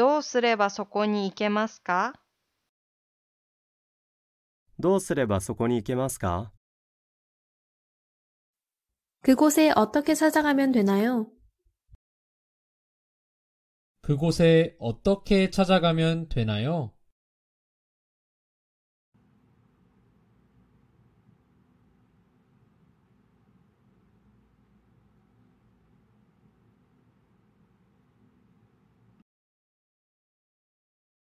どうすればそこに行けますかどうすればそこに行けますか그곳에어떻게찾아가면되나요그곳에어떻게찾아가면되나요